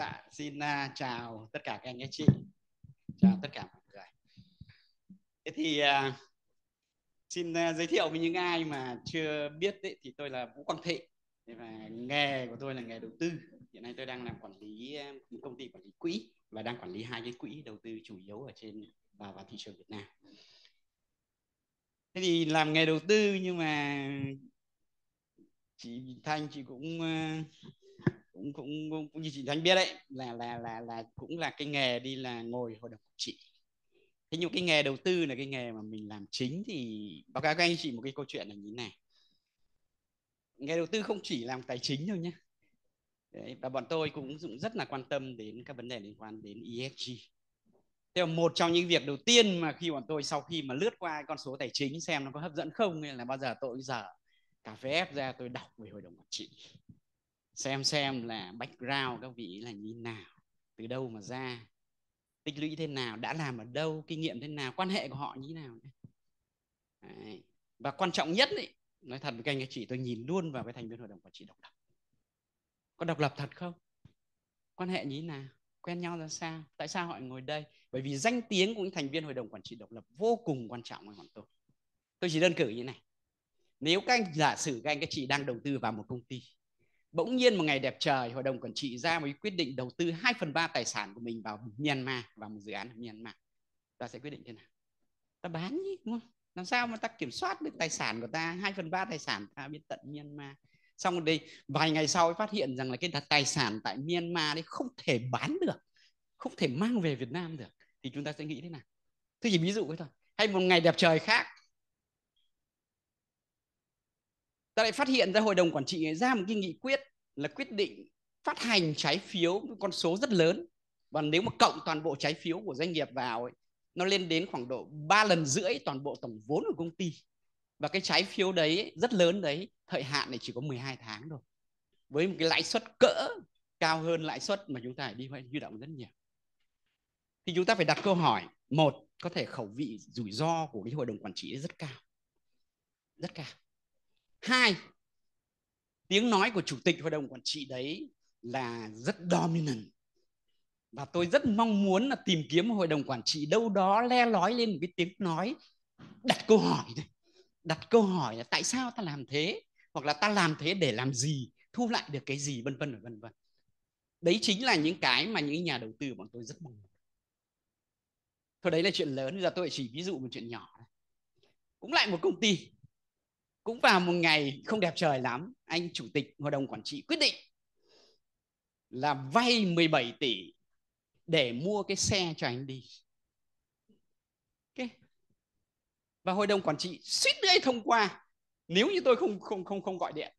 dạ xin uh, chào tất cả các anh các chị chào tất cả mọi người thế thì uh, xin uh, giới thiệu với những ai mà chưa biết ấy, thì tôi là vũ quang thị và nghề của tôi là nghề đầu tư hiện nay tôi đang làm quản lý một công ty quản lý quỹ và đang quản lý hai cái quỹ đầu tư chủ yếu ở trên và vào thị trường Việt Nam thế thì làm nghề đầu tư nhưng mà chị Thanh chị cũng cũng cũng, cũng, cũng như chị Thanh biết đấy là là là là cũng là cái nghề đi là ngồi hội đồng quản trị thế nhưng cái nghề đầu tư là cái nghề mà mình làm chính thì báo cáo các anh chị một cái câu chuyện là như thế này nghề đầu tư không chỉ làm tài chính đâu nhé Đấy, và bọn tôi cũng rất là quan tâm đến các vấn đề liên quan đến ESG. Thế một trong những việc đầu tiên mà khi bọn tôi sau khi mà lướt qua con số tài chính xem nó có hấp dẫn không nên là bao giờ tôi cũng giờ cà phê ép ra tôi đọc về hội đồng quản trị xem xem là background các vị là như nào từ đâu mà ra tích lũy thế nào đã làm ở đâu kinh nghiệm thế nào quan hệ của họ như thế nào Đấy. và quan trọng nhất ấy, nói thật với các anh các chị tôi nhìn luôn vào cái thành viên hội đồng quản trị độc lập có độc lập thật không quan hệ như thế nào quen nhau ra sao tại sao họ ngồi đây bởi vì danh tiếng của những thành viên hội đồng quản trị độc lập vô cùng quan trọng với bọn tôi tôi chỉ đơn cử như này nếu các anh giả sử các anh các chị đang đầu tư vào một công ty bỗng nhiên một ngày đẹp trời hội đồng quản trị ra một quyết định đầu tư 2 phần 3 tài sản của mình vào Myanmar vào một dự án ở Myanmar ta sẽ quyết định thế nào ta bán nhỉ đúng không làm sao mà ta kiểm soát được tài sản của ta 2 phần 3 tài sản ta biết tận Myanmar xong rồi đây vài ngày sau phát hiện rằng là cái tài sản tại Myanmar đấy không thể bán được không thể mang về Việt Nam được thì chúng ta sẽ nghĩ thế nào thế chỉ ví dụ thôi hay một ngày đẹp trời khác ta lại phát hiện ra hội đồng quản trị ra một cái nghị quyết là quyết định phát hành trái phiếu với con số rất lớn và nếu mà cộng toàn bộ trái phiếu của doanh nghiệp vào ấy, nó lên đến khoảng độ 3 lần rưỡi toàn bộ tổng vốn của công ty và cái trái phiếu đấy rất lớn đấy thời hạn này chỉ có 12 tháng thôi với một cái lãi suất cỡ cao hơn lãi suất mà chúng ta đi huy động rất nhiều thì chúng ta phải đặt câu hỏi một có thể khẩu vị rủi ro của cái hội đồng quản trị rất cao rất cao hai tiếng nói của chủ tịch hội đồng quản trị đấy là rất dominant và tôi rất mong muốn là tìm kiếm hội đồng quản trị đâu đó le lói lên một cái tiếng nói đặt câu hỏi đặt câu hỏi là tại sao ta làm thế hoặc là ta làm thế để làm gì thu lại được cái gì vân vân và vân vân đấy chính là những cái mà những nhà đầu tư bọn tôi rất mong muốn thôi đấy là chuyện lớn giờ tôi chỉ ví dụ một chuyện nhỏ cũng lại một công ty cũng vào một ngày không đẹp trời lắm anh chủ tịch hội đồng quản trị quyết định là vay 17 tỷ để mua cái xe cho anh đi okay. và hội đồng quản trị suýt nữa thông qua nếu như tôi không không không không gọi điện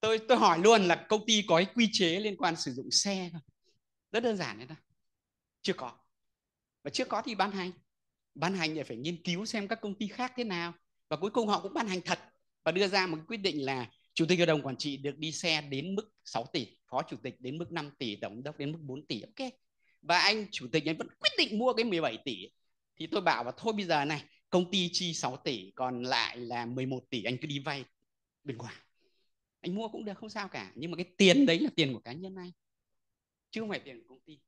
tôi tôi hỏi luôn là công ty có cái quy chế liên quan sử dụng xe không rất đơn giản đấy ta chưa có và chưa có thì ban hành ban hành thì phải nghiên cứu xem các công ty khác thế nào và cuối cùng họ cũng ban hành thật và đưa ra một quyết định là chủ tịch hội đồng quản trị được đi xe đến mức 6 tỷ phó chủ tịch đến mức 5 tỷ tổng đốc đến mức 4 tỷ ok và anh chủ tịch anh vẫn quyết định mua cái 17 tỷ thì tôi bảo là thôi bây giờ này công ty chi 6 tỷ còn lại là 11 tỷ anh cứ đi vay bên ngoài anh mua cũng được không sao cả nhưng mà cái tiền đấy là tiền của cá nhân anh chứ không phải tiền của công ty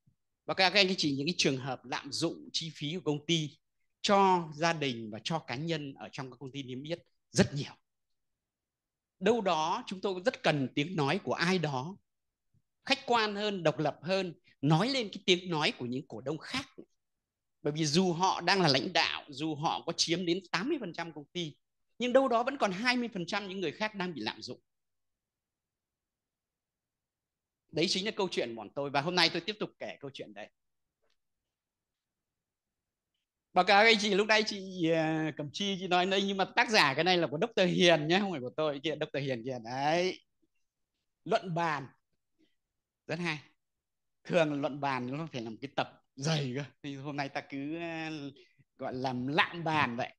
và các anh chị những cái trường hợp lạm dụng chi phí của công ty cho gia đình và cho cá nhân ở trong các công ty niêm yết rất nhiều đâu đó chúng tôi rất cần tiếng nói của ai đó khách quan hơn độc lập hơn nói lên cái tiếng nói của những cổ đông khác bởi vì dù họ đang là lãnh đạo dù họ có chiếm đến 80% công ty nhưng đâu đó vẫn còn 20% những người khác đang bị lạm dụng đấy chính là câu chuyện bọn tôi và hôm nay tôi tiếp tục kể câu chuyện đấy báo cáo anh chị lúc nãy chị uh, cẩm chi chị nói đây nhưng mà tác giả cái này là của đốc hiền nhé không phải của tôi kia đốc hiền kia đấy luận bàn rất hay thường là luận bàn nó phải làm cái tập dày cơ thì hôm nay ta cứ à, gọi làm lạm bàn vậy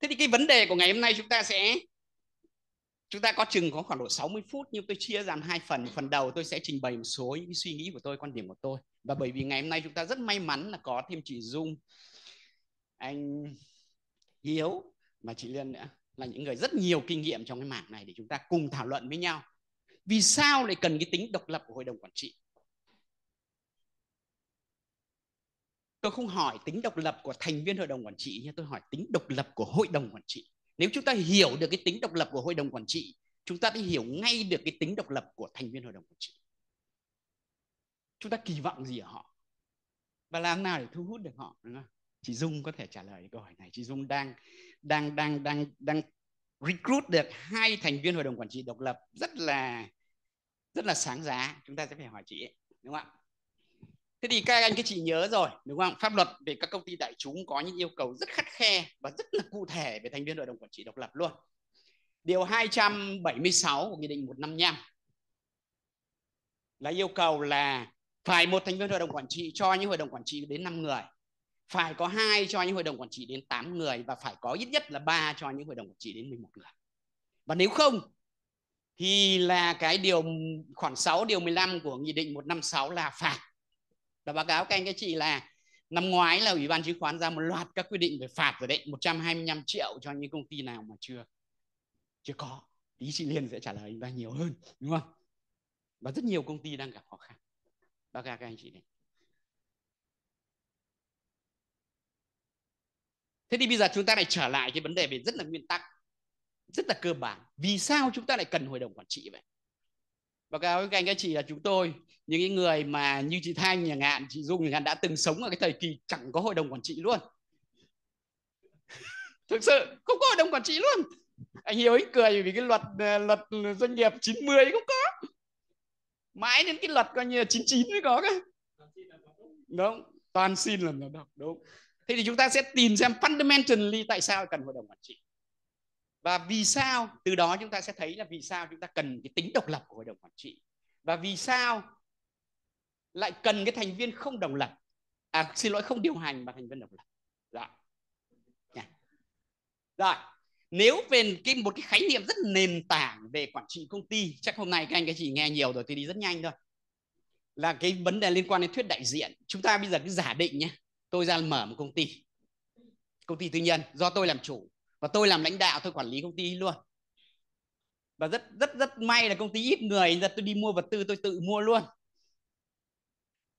thế thì cái vấn đề của ngày hôm nay chúng ta sẽ chúng ta có chừng có khoảng độ 60 phút nhưng tôi chia làm hai phần phần đầu tôi sẽ trình bày một số những suy nghĩ của tôi quan điểm của tôi và bởi vì ngày hôm nay chúng ta rất may mắn là có thêm chị Dung anh Hiếu và chị Liên nữa là những người rất nhiều kinh nghiệm trong cái mảng này để chúng ta cùng thảo luận với nhau vì sao lại cần cái tính độc lập của hội đồng quản trị tôi không hỏi tính độc lập của thành viên hội đồng quản trị nhưng tôi hỏi tính độc lập của hội đồng quản trị nếu chúng ta hiểu được cái tính độc lập của hội đồng quản trị chúng ta sẽ hiểu ngay được cái tính độc lập của thành viên hội đồng quản trị chúng ta kỳ vọng gì ở họ và làm nào để thu hút được họ đúng không? chị Dung có thể trả lời câu hỏi này chị Dung đang đang đang đang đang recruit được hai thành viên hội đồng quản trị độc lập rất là rất là sáng giá chúng ta sẽ phải hỏi chị ấy, đúng không ạ thế thì các anh các chị nhớ rồi đúng không pháp luật về các công ty đại chúng có những yêu cầu rất khắt khe và rất là cụ thể về thành viên hội đồng quản trị độc lập luôn điều 276 của nghị định 155 là yêu cầu là phải một thành viên hội đồng quản trị cho những hội đồng quản trị đến 5 người phải có hai cho những hội đồng quản trị đến 8 người và phải có ít nhất là ba cho những hội đồng quản trị đến 11 người và nếu không thì là cái điều khoản 6 điều 15 của nghị định 156 là phạt và báo cáo các anh các chị là năm ngoái là ủy ban chứng khoán ra một loạt các quy định về phạt rồi đấy 125 triệu cho những công ty nào mà chưa chưa có tí chị Liên sẽ trả lời anh ta nhiều hơn đúng không và rất nhiều công ty đang gặp khó khăn báo cáo các anh chị này thế thì bây giờ chúng ta lại trở lại cái vấn đề về rất là nguyên tắc rất là cơ bản vì sao chúng ta lại cần hội đồng quản trị vậy báo cáo với các anh các chị là chúng tôi những cái người mà như chị Thanh nhà ngạn chị Dung nhà đã từng sống ở cái thời kỳ chẳng có hội đồng quản trị luôn thực sự không có hội đồng quản trị luôn anh Hiếu ấy cười vì cái luật ờ, luật doanh nghiệp 90 cũng có mãi đến cái luật coi như là 99 mới có cái đúng toàn xin là nó đọc đúng thế thì chúng ta sẽ tìm xem fundamentally tại sao cần hội đồng quản trị và vì sao từ đó chúng ta sẽ thấy là vì sao chúng ta cần cái tính độc lập của hội đồng quản trị và vì sao lại cần cái thành viên không đồng lập à xin lỗi không điều hành mà thành viên độc lập dạ yeah. Dạ. rồi dạ nếu về cái một cái khái niệm rất nền tảng về quản trị công ty chắc hôm nay các anh các chị nghe nhiều rồi thì đi rất nhanh thôi là cái vấn đề liên quan đến thuyết đại diện chúng ta bây giờ cứ giả định nhé tôi ra mở một công ty công ty tư nhân do tôi làm chủ và tôi làm lãnh đạo tôi quản lý công ty luôn và rất rất rất may là công ty ít người nên tôi đi mua vật tư tôi tự mua luôn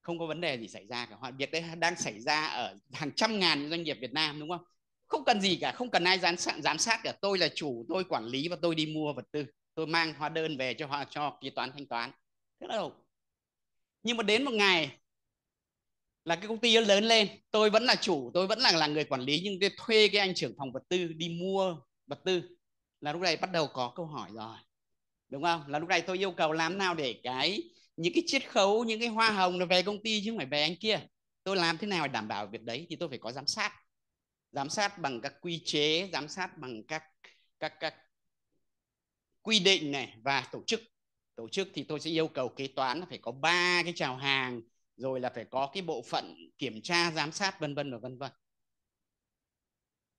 không có vấn đề gì xảy ra cả. Họ việc đấy đang xảy ra ở hàng trăm ngàn doanh nghiệp Việt Nam đúng không? không cần gì cả không cần ai giám sát giám sát cả tôi là chủ tôi quản lý và tôi đi mua vật tư tôi mang hóa đơn về cho họ cho kế toán thanh toán thế là đâu nhưng mà đến một ngày là cái công ty lớn lên tôi vẫn là chủ tôi vẫn là là người quản lý nhưng tôi thuê cái anh trưởng phòng vật tư đi mua vật tư là lúc này bắt đầu có câu hỏi rồi đúng không là lúc này tôi yêu cầu làm nào để cái những cái chiết khấu những cái hoa hồng nó về công ty chứ không phải về anh kia tôi làm thế nào để đảm bảo việc đấy thì tôi phải có giám sát giám sát bằng các quy chế giám sát bằng các các các quy định này và tổ chức tổ chức thì tôi sẽ yêu cầu kế toán là phải có ba cái chào hàng rồi là phải có cái bộ phận kiểm tra giám sát vân vân và vân vân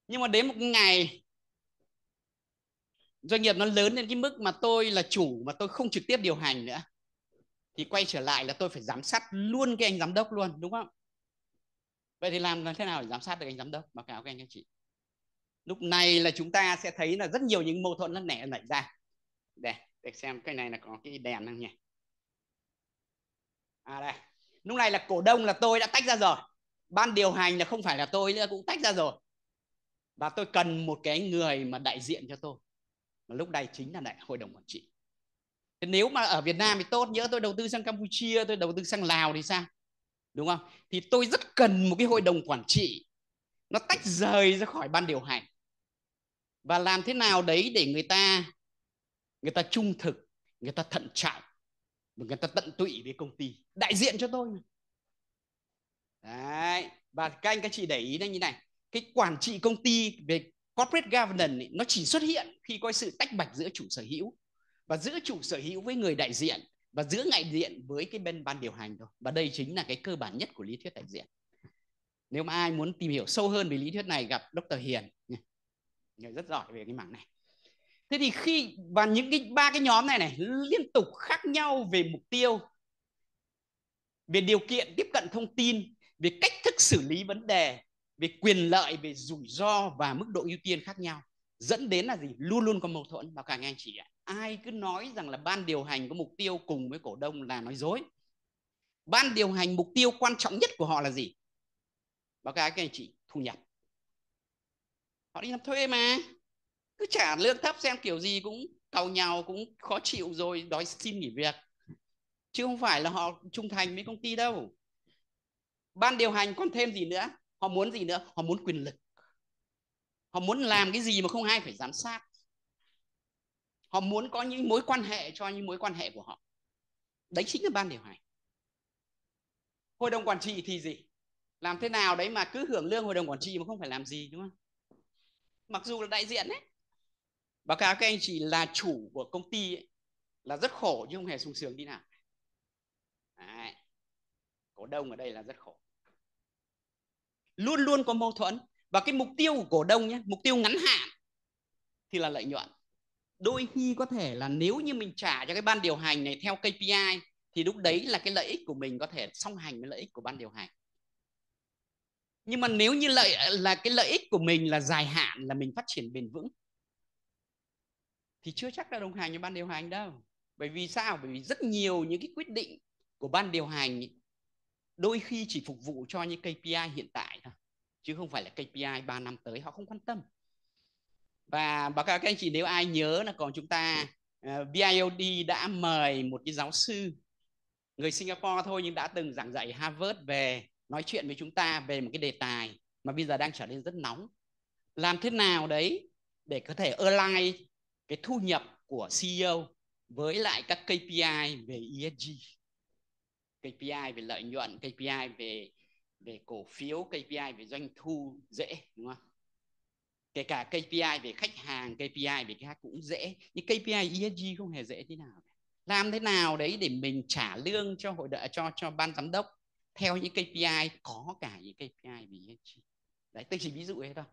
nhưng mà đến một ngày doanh nghiệp nó lớn đến cái mức mà tôi là chủ mà tôi không trực tiếp điều hành nữa thì quay trở lại là tôi phải giám sát luôn cái anh giám đốc luôn đúng không vậy thì làm thế nào để giám sát được anh giám đốc báo cáo các anh các chị lúc này là chúng ta sẽ thấy là rất nhiều những mâu thuẫn nó nảy nảy ra để để xem cái này là có cái đèn không nhỉ à đây lúc này là cổ đông là tôi đã tách ra rồi ban điều hành là không phải là tôi nữa cũng tách ra rồi và tôi cần một cái người mà đại diện cho tôi mà lúc này chính là đại hội đồng quản trị nếu mà ở Việt Nam thì tốt nhớ tôi đầu tư sang Campuchia tôi đầu tư sang Lào thì sao đúng không thì tôi rất cần một cái hội đồng quản trị nó tách rời ra khỏi ban điều hành và làm thế nào đấy để người ta người ta trung thực người ta thận trọng và người ta tận tụy với công ty đại diện cho tôi đấy và các anh các chị để ý đây như này cái quản trị công ty về corporate governance ấy, nó chỉ xuất hiện khi có sự tách bạch giữa chủ sở hữu và giữa chủ sở hữu với người đại diện và giữa ngành diện với cái bên ban điều hành thôi và đây chính là cái cơ bản nhất của lý thuyết đại diện nếu mà ai muốn tìm hiểu sâu hơn về lý thuyết này gặp Dr. Hiền người rất giỏi về cái mảng này thế thì khi và những cái ba cái nhóm này này liên tục khác nhau về mục tiêu về điều kiện tiếp cận thông tin về cách thức xử lý vấn đề về quyền lợi về rủi ro và mức độ ưu tiên khác nhau dẫn đến là gì luôn luôn có mâu thuẫn và cả anh chị ạ ai cứ nói rằng là ban điều hành có mục tiêu cùng với cổ đông là nói dối ban điều hành mục tiêu quan trọng nhất của họ là gì báo cáo các anh chị thu nhập họ đi làm thuê mà cứ trả lương thấp xem kiểu gì cũng cầu nhào cũng khó chịu rồi đói xin nghỉ việc chứ không phải là họ trung thành với công ty đâu ban điều hành còn thêm gì nữa họ muốn gì nữa họ muốn quyền lực họ muốn làm cái gì mà không ai phải giám sát họ muốn có những mối quan hệ cho những mối quan hệ của họ đấy chính là ban điều hành hội đồng quản trị thì gì làm thế nào đấy mà cứ hưởng lương hội đồng quản trị mà không phải làm gì đúng không mặc dù là đại diện đấy báo cáo các anh chị là chủ của công ty ấy, là rất khổ chứ không hề sung sướng đi nào đấy. cổ đông ở đây là rất khổ luôn luôn có mâu thuẫn và cái mục tiêu của cổ đông nhé mục tiêu ngắn hạn thì là lợi nhuận đôi khi có thể là nếu như mình trả cho cái ban điều hành này theo KPI thì lúc đấy là cái lợi ích của mình có thể song hành với lợi ích của ban điều hành nhưng mà nếu như lợi là cái lợi ích của mình là dài hạn là mình phát triển bền vững thì chưa chắc đã đồng hành với ban điều hành đâu bởi vì sao bởi vì rất nhiều những cái quyết định của ban điều hành đôi khi chỉ phục vụ cho những KPI hiện tại thôi chứ không phải là KPI 3 năm tới họ không quan tâm và báo cáo các anh chị nếu ai nhớ là còn chúng ta uh, đã mời một cái giáo sư người Singapore thôi nhưng đã từng giảng dạy Harvard về nói chuyện với chúng ta về một cái đề tài mà bây giờ đang trở nên rất nóng làm thế nào đấy để có thể align cái thu nhập của CEO với lại các KPI về ESG KPI về lợi nhuận KPI về về cổ phiếu KPI về doanh thu dễ đúng không kể cả KPI về khách hàng KPI về khác cũng dễ nhưng KPI ESG không hề dễ thế nào làm thế nào đấy để mình trả lương cho hội đợi cho cho ban giám đốc theo những KPI có cả những KPI về ESG đấy tôi chỉ ví dụ ấy thôi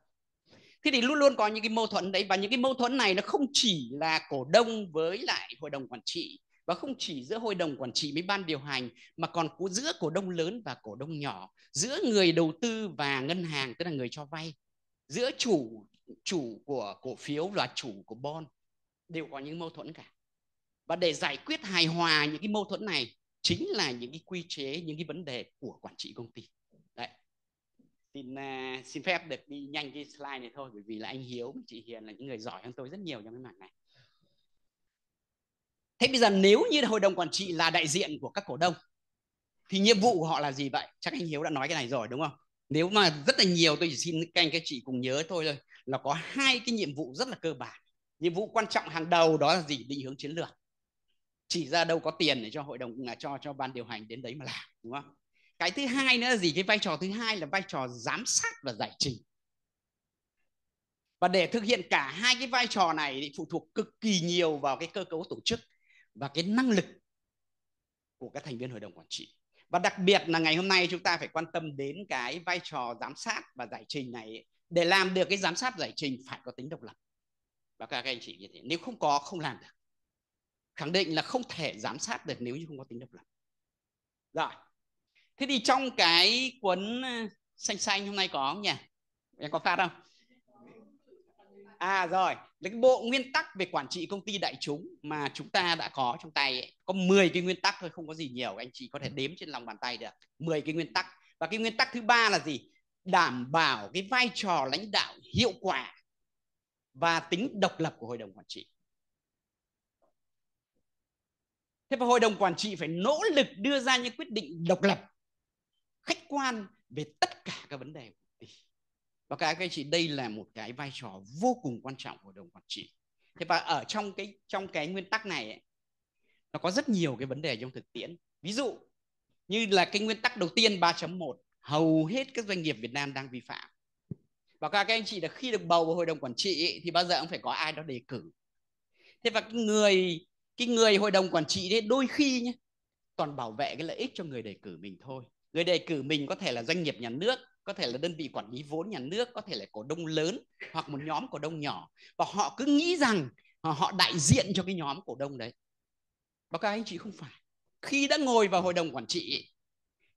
thế thì luôn luôn có những cái mâu thuẫn đấy và những cái mâu thuẫn này nó không chỉ là cổ đông với lại hội đồng quản trị và không chỉ giữa hội đồng quản trị với ban điều hành mà còn giữa cổ đông lớn và cổ đông nhỏ giữa người đầu tư và ngân hàng tức là người cho vay giữa chủ chủ của cổ phiếu và chủ của bond đều có những mâu thuẫn cả và để giải quyết hài hòa những cái mâu thuẫn này chính là những cái quy chế những cái vấn đề của quản trị công ty đấy xin uh, xin phép được đi nhanh cái slide này thôi bởi vì là anh Hiếu chị Hiền là những người giỏi hơn tôi rất nhiều trong cái mảng này Thế bây giờ nếu như hội đồng quản trị là đại diện của các cổ đông thì nhiệm vụ của họ là gì vậy? Chắc anh Hiếu đã nói cái này rồi đúng không? Nếu mà rất là nhiều tôi chỉ xin các anh các chị cùng nhớ thôi thôi là có hai cái nhiệm vụ rất là cơ bản. Nhiệm vụ quan trọng hàng đầu đó là gì? Định hướng chiến lược. Chỉ ra đâu có tiền để cho hội đồng à, cho cho ban điều hành đến đấy mà làm đúng không? Cái thứ hai nữa là gì? Cái vai trò thứ hai là vai trò giám sát và giải trình. Và để thực hiện cả hai cái vai trò này thì phụ thuộc cực kỳ nhiều vào cái cơ cấu tổ chức và cái năng lực của các thành viên hội đồng quản trị và đặc biệt là ngày hôm nay chúng ta phải quan tâm đến cái vai trò giám sát và giải trình này để làm được cái giám sát giải trình phải có tính độc lập và các anh chị như thế nếu không có không làm được khẳng định là không thể giám sát được nếu như không có tính độc lập rồi thế thì trong cái cuốn ờ, xanh xanh hôm nay có không nhỉ em có phát không à rồi cái bộ nguyên tắc về quản trị công ty đại chúng mà chúng ta đã có trong tay ấy, có 10 cái nguyên tắc thôi không có gì nhiều anh chị có thể ừ. đếm trên lòng bàn tay được 10 cái nguyên tắc và cái nguyên tắc thứ ba là gì đảm bảo cái vai trò lãnh đạo hiệu quả và tính độc lập của hội đồng quản trị thế và hội đồng quản trị phải nỗ lực đưa ra những quyết định độc lập khách quan về tất cả các vấn đề và các anh chị đây là một cái vai trò vô cùng quan trọng của hội đồng quản trị thế và ở trong cái trong cái nguyên tắc này ấy, nó có rất nhiều cái vấn đề trong thực tiễn ví dụ như là cái nguyên tắc đầu tiên 3.1 hầu hết các doanh nghiệp Việt Nam đang vi phạm và các anh chị là khi được bầu vào hội đồng quản trị ấy, thì bao giờ cũng phải có ai đó đề cử thế và cái người cái người hội đồng quản trị đấy đôi khi nhé toàn bảo vệ cái lợi ích cho người đề cử mình thôi người đề cử mình có thể là doanh nghiệp nhà nước có thể là đơn vị quản lý vốn nhà nước có thể là cổ đông lớn hoặc một nhóm cổ đông nhỏ và họ cứ nghĩ rằng họ đại diện cho cái nhóm cổ đông đấy báo cáo anh chị không phải khi đã ngồi vào hội đồng quản trị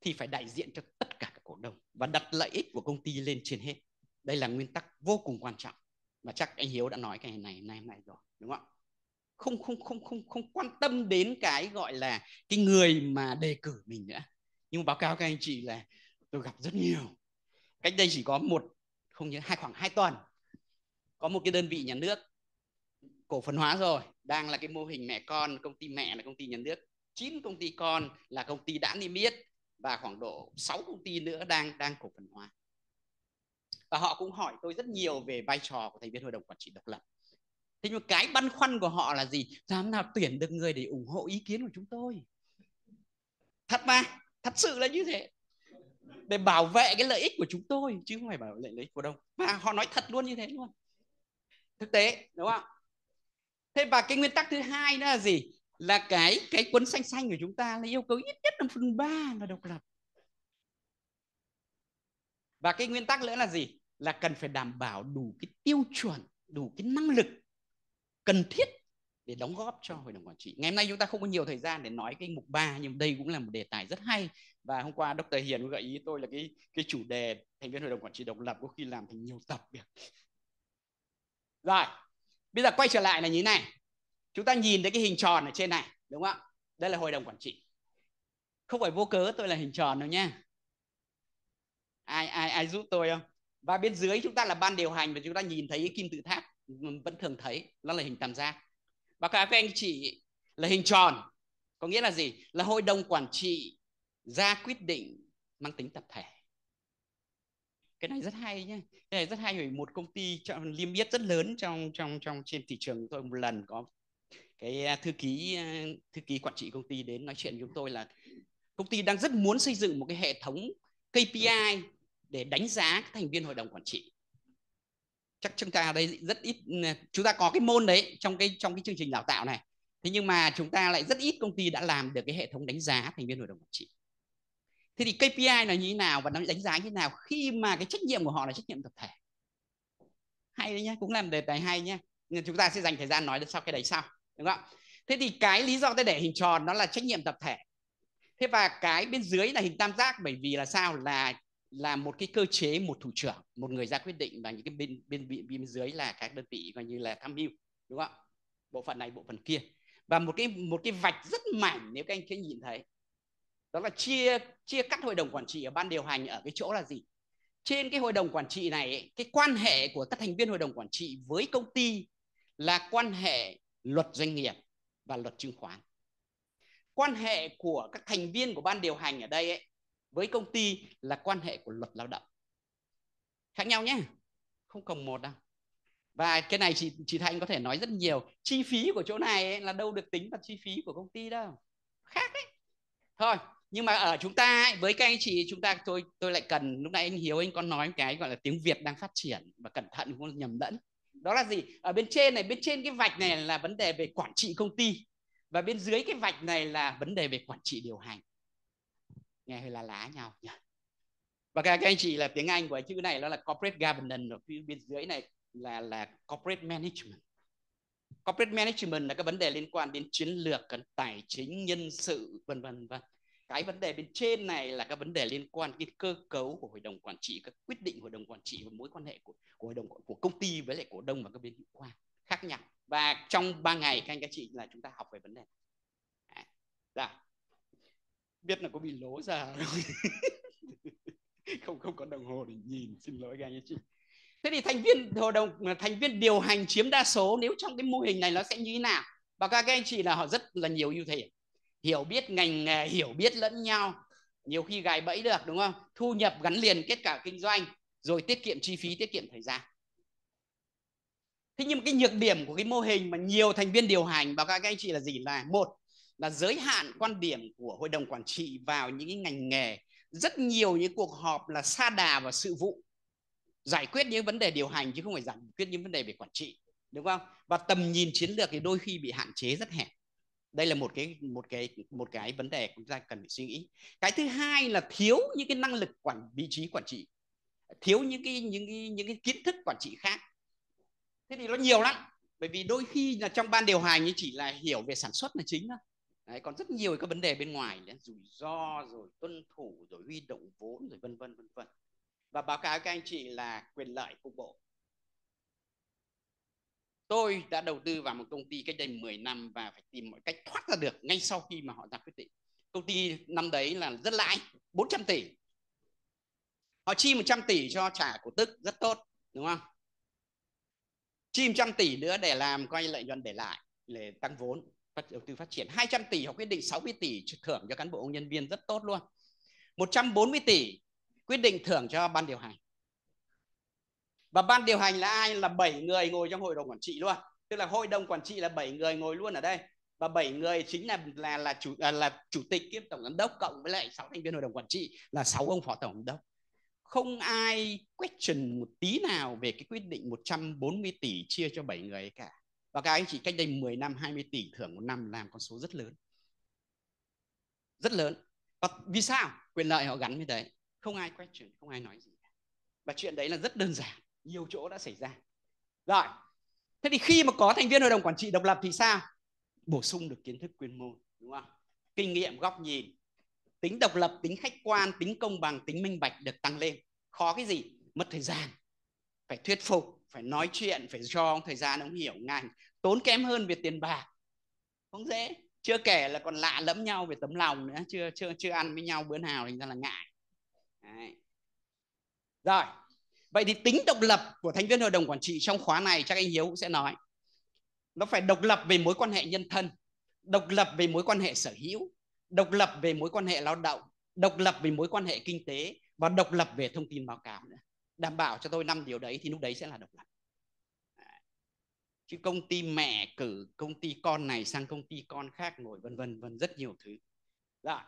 thì phải đại diện cho tất cả các cổ đông và đặt lợi ích của công ty lên trên hết đây là nguyên tắc vô cùng quan trọng mà chắc anh Hiếu đã nói cái này này hôm nay rồi đúng không không không không không không quan tâm đến cái gọi là cái người mà đề cử mình nữa nhưng báo cáo các anh chị là tôi gặp rất nhiều cách đây chỉ có một không nhớ hai khoảng hai tuần có một cái đơn vị nhà nước cổ phần hóa rồi đang là cái mô hình mẹ con công ty mẹ là công ty nhà nước chín công ty con là công ty đã niêm yết và khoảng độ 6 công ty nữa đang đang cổ phần hóa và họ cũng hỏi tôi rất nhiều về vai trò của thành viên hội đồng quản trị độc lập thế nhưng cái băn khoăn của họ là gì làm nào tuyển được người để ủng hộ ý kiến của chúng tôi thật mà thật sự là như thế để bảo vệ cái lợi ích của chúng tôi chứ không phải bảo vệ lợi ích của đông và họ nói thật luôn như thế luôn thực tế đúng không thế và cái nguyên tắc thứ hai đó là gì là cái cái cuốn xanh xanh của chúng ta là yêu cầu ít nhất là phần ba là độc lập và cái nguyên tắc nữa là gì là cần phải đảm bảo đủ cái tiêu chuẩn đủ cái năng lực cần thiết để đóng góp cho hội đồng quản trị. Ngày hôm nay chúng ta không có nhiều thời gian để nói cái mục 3 nhưng đây cũng là một đề tài rất hay và hôm qua Dr. Hiền có gợi ý tôi là cái cái chủ đề thành viên hội đồng quản trị độc lập có khi làm thành nhiều tập việc. Rồi, bây giờ quay trở lại là như thế này. Chúng ta nhìn thấy cái hình tròn ở trên này, đúng không ạ? Đây là hội đồng quản trị. Không phải vô cớ tôi là hình tròn đâu nha. Ai ai ai giúp tôi không? Và bên dưới chúng ta là ban điều hành và chúng ta nhìn thấy cái kim tự tháp vẫn thường thấy, nó là hình tam giác Báo cáo các anh chị là hình tròn. Có nghĩa là gì? Là hội đồng quản trị ra quyết định mang tính tập thể. Cái này rất hay nhé. Cái này rất hay bởi một công ty trong, liêm yết rất lớn trong trong trong trên thị trường tôi một lần có cái à, thư ký à, thư ký quản trị công ty đến nói chuyện với chúng tôi là công ty đang rất muốn xây dựng một cái hệ thống KPI để đánh giá các thành viên hội đồng quản trị chắc chúng ta đây rất ít ừ, chúng ta có cái môn đấy trong cái trong cái chương trình đào tạo này thế nhưng mà chúng ta lại rất ít công ty đã làm được cái hệ thống đánh giá thành viên hội đồng quản trị thế thì KPI là như thế nào và nó đánh giá như thế nào khi mà cái trách nhiệm của họ là trách nhiệm tập thể hay đấy nhá cũng làm đề tài hay nhá nhưng chúng ta sẽ dành thời gian nói đến sau cái đấy sau đúng không thế thì cái lý do tôi để hình tròn nó là trách nhiệm tập thể thế và cái bên dưới là hình tam giác bởi vì là sao là là một cái cơ chế một thủ trưởng một người ra quyết định và những cái bên bên bên, bên dưới là các đơn vị coi như là tham mưu đúng không bộ phận này bộ phận kia và một cái một cái vạch rất mảnh nếu các anh sẽ nhìn thấy đó là chia chia cắt hội đồng quản trị ở ban điều hành ở cái chỗ là gì trên cái hội đồng quản trị này cái quan hệ của các thành viên hội đồng quản trị với công ty là quan hệ luật doanh nghiệp và luật chứng khoán quan hệ của các thành viên của ban điều hành ở đây ấy, với công ty là quan hệ của luật lao động khác nhau nhé không cùng một đâu và cái này chị chị Thanh có thể nói rất nhiều chi phí của chỗ này ấy, là đâu được tính vào chi phí của công ty đâu khác đấy thôi nhưng mà ở chúng ta ấy, với các anh chị chúng ta tôi tôi lại cần lúc nãy anh Hiếu anh con nói cái gọi là tiếng Việt đang phát triển và cẩn thận không nhầm lẫn đó là gì ở bên trên này bên trên cái vạch này là vấn đề về quản trị công ty và bên dưới cái vạch này là vấn đề về quản trị điều hành nghe hơi là lá nhau nhỉ và các anh chị là tiếng Anh của chữ này nó là corporate governance ở phía bên dưới này là là corporate management corporate management là các vấn đề liên quan đến chiến lược cần tài chính nhân sự vân vân vân cái vấn đề bên trên này là các vấn đề liên quan đến cơ cấu của hội đồng quản trị các quyết định hội đồng quản trị và mối quan hệ của, của hội đồng của công ty với lại cổ đông và các bên hữu quan khác nhau và trong 3 ngày các anh các chị là chúng ta học về vấn đề này. À, biết là có bị lố ra không không không có đồng hồ để nhìn xin lỗi các anh chị thế thì thành viên hội đồng thành viên điều hành chiếm đa số nếu trong cái mô hình này nó sẽ như thế nào và các anh chị là họ rất là nhiều ưu thế hiểu biết ngành nghề hiểu biết lẫn nhau nhiều khi gài bẫy được đúng không thu nhập gắn liền kết cả kinh doanh rồi tiết kiệm chi phí tiết kiệm thời gian thế nhưng cái nhược điểm của cái mô hình mà nhiều thành viên điều hành và các anh chị là gì là một là giới hạn quan điểm của hội đồng quản trị vào những cái ngành nghề rất nhiều những cuộc họp là xa đà vào sự vụ giải quyết những vấn đề điều hành chứ không phải giải quyết những vấn đề về quản trị đúng không và tầm nhìn chiến lược thì đôi khi bị hạn chế rất hẹp đây là một cái một cái một cái vấn đề chúng ta cần phải suy nghĩ cái thứ hai là thiếu những cái năng lực quản vị trí quản trị thiếu những cái những cái những cái kiến thức quản trị khác thế thì nó nhiều lắm bởi vì đôi khi là trong ban điều hành như chỉ là hiểu về sản xuất là chính thôi Đấy, còn rất nhiều các vấn đề bên ngoài nữa, rủi ro rồi tuân thủ rồi huy động vốn rồi vân vân vân vân và báo cáo các anh chị là quyền lợi cục bộ tôi đã đầu tư vào một công ty cách đây 10 năm và phải tìm mọi cách thoát ra được ngay sau khi mà họ ra quyết định công ty năm đấy là rất lãi 400 tỷ họ chi 100 tỷ cho trả cổ tức rất tốt đúng không chi 100 tỷ nữa để làm coi lợi nhuận để lại để tăng vốn phát đầu tư phát triển 200 tỷ họ quyết định 60 tỷ thưởng cho cán bộ công nhân viên rất tốt luôn 140 tỷ quyết định thưởng cho ban điều hành và ban điều hành là ai là 7 người ngồi trong hội đồng quản trị luôn tức là hội đồng quản trị là 7 người ngồi luôn ở đây và 7 người chính là là là chủ là, là chủ tịch kiêm tổng giám đốc cộng với lại 6 thành viên hội đồng quản trị là 6 ông phó tổng giám đốc không ai question một tí nào về cái quyết định 140 tỷ chia cho 7 người ấy cả và các anh chị cách đây 10 năm 20 tỷ thưởng một năm làm con số rất lớn rất lớn và vì sao quyền lợi họ gắn với đấy không ai question không ai nói gì và chuyện đấy là rất đơn giản nhiều chỗ đã xảy ra rồi thế thì khi mà có thành viên hội đồng quản trị độc lập thì sao bổ sung được kiến thức chuyên môn đúng không kinh nghiệm góc nhìn tính độc lập tính khách quan tính công bằng tính minh bạch được tăng lên khó cái gì mất thời gian phải thuyết phục phải nói chuyện phải cho ông thời gian ông hiểu ngành tốn kém hơn về tiền bạc không dễ chưa kể là còn lạ lẫm nhau về tấm lòng nữa chưa chưa chưa ăn với nhau bữa nào thành ra là ngại Đấy. rồi vậy thì tính độc lập của thành viên hội đồng quản trị trong khóa này chắc anh hiếu cũng sẽ nói nó phải độc lập về mối quan hệ nhân thân độc lập về mối quan hệ sở hữu độc lập về mối quan hệ lao động độc lập về mối quan hệ kinh tế và độc lập về thông tin báo cáo nữa đảm bảo cho tôi năm điều đấy thì lúc đấy sẽ là độc lập chứ công ty mẹ cử công ty con này sang công ty con khác ngồi vân vân vân rất nhiều thứ rồi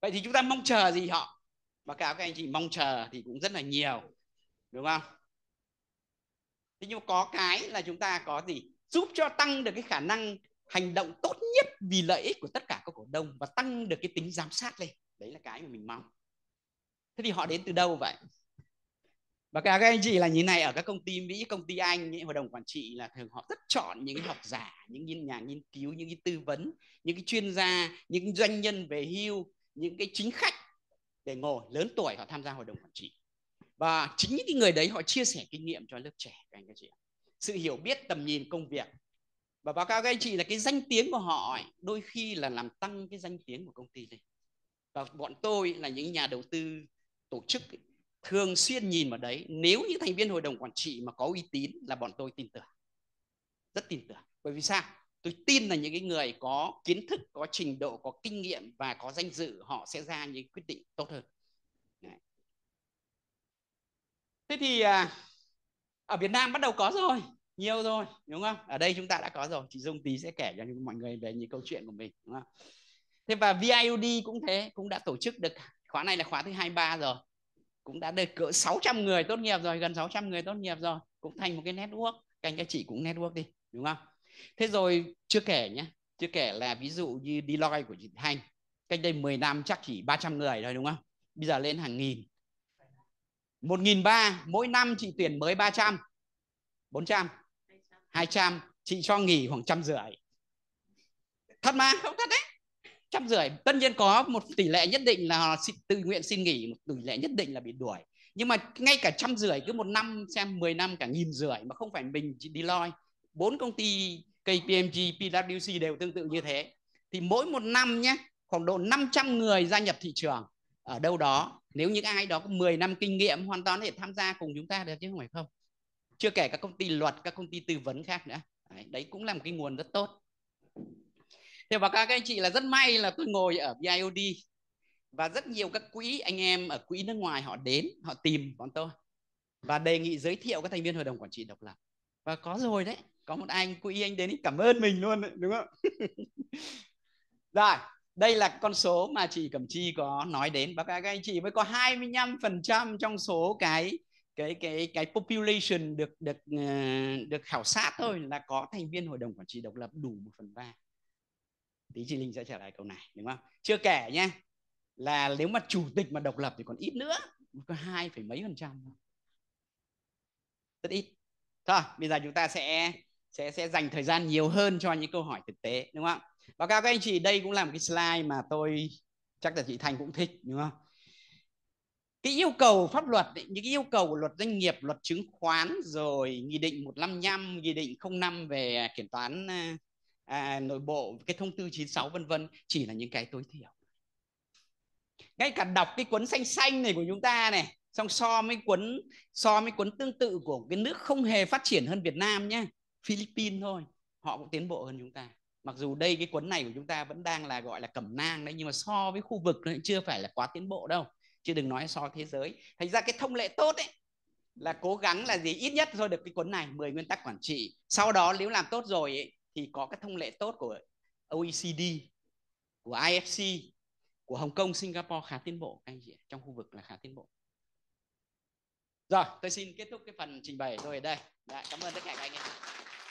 vậy thì chúng ta mong chờ gì họ và cả các anh chị mong chờ thì cũng rất là nhiều đúng không thế nhưng có cái là chúng ta có gì giúp cho tăng được cái khả năng hành động tốt nhất vì lợi ích của tất cả các cổ đông và tăng được cái tính giám sát lên đấy là cái mà mình mong thế thì họ đến từ đâu vậy và các anh chị là như này ở các công ty mỹ công ty anh những hội đồng quản trị là thường họ rất chọn những học giả những nhà nghiên cứu những cái tư vấn những cái chuyên gia những doanh nhân về hưu những cái chính khách để ngồi lớn tuổi họ tham gia hội đồng quản trị và chính những cái người đấy họ chia sẻ kinh nghiệm cho lớp trẻ các anh các chị sự hiểu biết tầm nhìn công việc và báo cáo các anh chị là cái danh tiếng của họ đôi khi là làm tăng cái danh tiếng của công ty lên và bọn tôi là những nhà đầu tư tổ chức thường xuyên nhìn vào đấy nếu những thành viên hội đồng quản trị mà có uy tín là bọn tôi tin tưởng rất tin tưởng bởi vì sao tôi tin là những cái người có kiến thức có trình độ có kinh nghiệm và có danh dự họ sẽ ra những quyết định tốt hơn đấy. thế thì à, ở Việt Nam bắt đầu có rồi nhiều rồi đúng không ở đây chúng ta đã có rồi chị Dung tí sẽ kể cho mọi người về những câu chuyện của mình đúng không thế và Viud cũng thế cũng đã tổ chức được khóa này là khóa thứ 23 rồi cũng đã được cỡ 600 người tốt nghiệp rồi gần 600 người tốt nghiệp rồi cũng thành một cái network các anh các chị cũng network đi đúng không thế rồi chưa kể nhé chưa kể là ví dụ như Deloitte của chị Thanh cách đây 10 năm chắc chỉ 300 người thôi đúng không bây giờ lên hàng nghìn một nghìn ba mỗi năm chị tuyển mới 300 400 200 chị cho nghỉ khoảng trăm rưỡi thật mà không thật đấy trăm rưỡi tất nhiên có một tỷ lệ nhất định là tự nguyện xin nghỉ một tỷ lệ nhất định là bị đuổi nhưng mà ngay cả trăm rưỡi cứ một năm xem 10 năm cả nghìn rưỡi mà không phải mình chỉ đi loi bốn công ty KPMG, PwC đều tương tự như thế thì mỗi một năm nhé khoảng độ 500 người gia nhập thị trường ở đâu đó nếu những ai đó có 10 năm kinh nghiệm hoàn toàn có thể tham gia cùng chúng ta được chứ không phải không chưa kể các công ty luật các công ty tư vấn khác nữa đấy, đấy cũng là một cái nguồn rất tốt thế và các anh chị là rất may là tôi ngồi ở BIOD và rất nhiều các quỹ anh em ở quỹ nước ngoài họ đến họ tìm bọn tôi và đề nghị giới thiệu các thành viên hội đồng quản trị độc lập và có rồi đấy có một anh quỹ anh đến cảm ơn mình luôn đấy, đúng không rồi đây là con số mà chị Cẩm Chi có nói đến và các anh chị mới có 25% trong số cái cái cái cái population được được ờ, được khảo sát thôi là có thành viên hội đồng quản trị độc lập đủ một phần ba tí chị linh sẽ trả lời câu này đúng không chưa kể nhé là nếu mà chủ tịch mà độc lập thì còn ít nữa có hai phẩy mấy phần trăm rất ít thôi bây giờ chúng ta sẽ sẽ sẽ dành thời gian nhiều hơn cho những câu hỏi thực tế đúng không báo cáo các anh chị đây cũng là một cái slide mà tôi chắc là chị thành cũng thích đúng không cái yêu cầu pháp luật ấy, những cái yêu cầu của luật doanh nghiệp luật chứng khoán rồi nghị định 155 nghị định 05 về kiểm toán à, À, à, nội bộ cái thông tư 96 vân vân chỉ là những cái tối thiểu ngay cả đọc cái cuốn xanh xanh này của chúng ta này xong so với cuốn so với cuốn tương tự của cái nước không hề phát triển hơn Việt Nam nhé Philippines thôi họ cũng tiến bộ hơn chúng ta mặc dù đây cái cuốn này của chúng ta vẫn đang là gọi là cẩm nang đấy nhưng mà so với khu vực nó chưa phải là quá tiến bộ đâu chứ đừng nói so thế giới thành ra cái thông lệ tốt ấy là cố gắng là gì ít nhất thôi được cái cuốn này 10 nguyên tắc quản trị sau đó nếu làm tốt rồi ấy, thì có cái thông lệ tốt của OECD, của IFC, của Hồng Kông, Singapore khá tiến bộ anh chị trong khu vực là khá tiến bộ. Rồi, tôi xin kết thúc cái phần trình bày tôi ở đây. Đã, dạ, cảm ơn tất cả các anh em.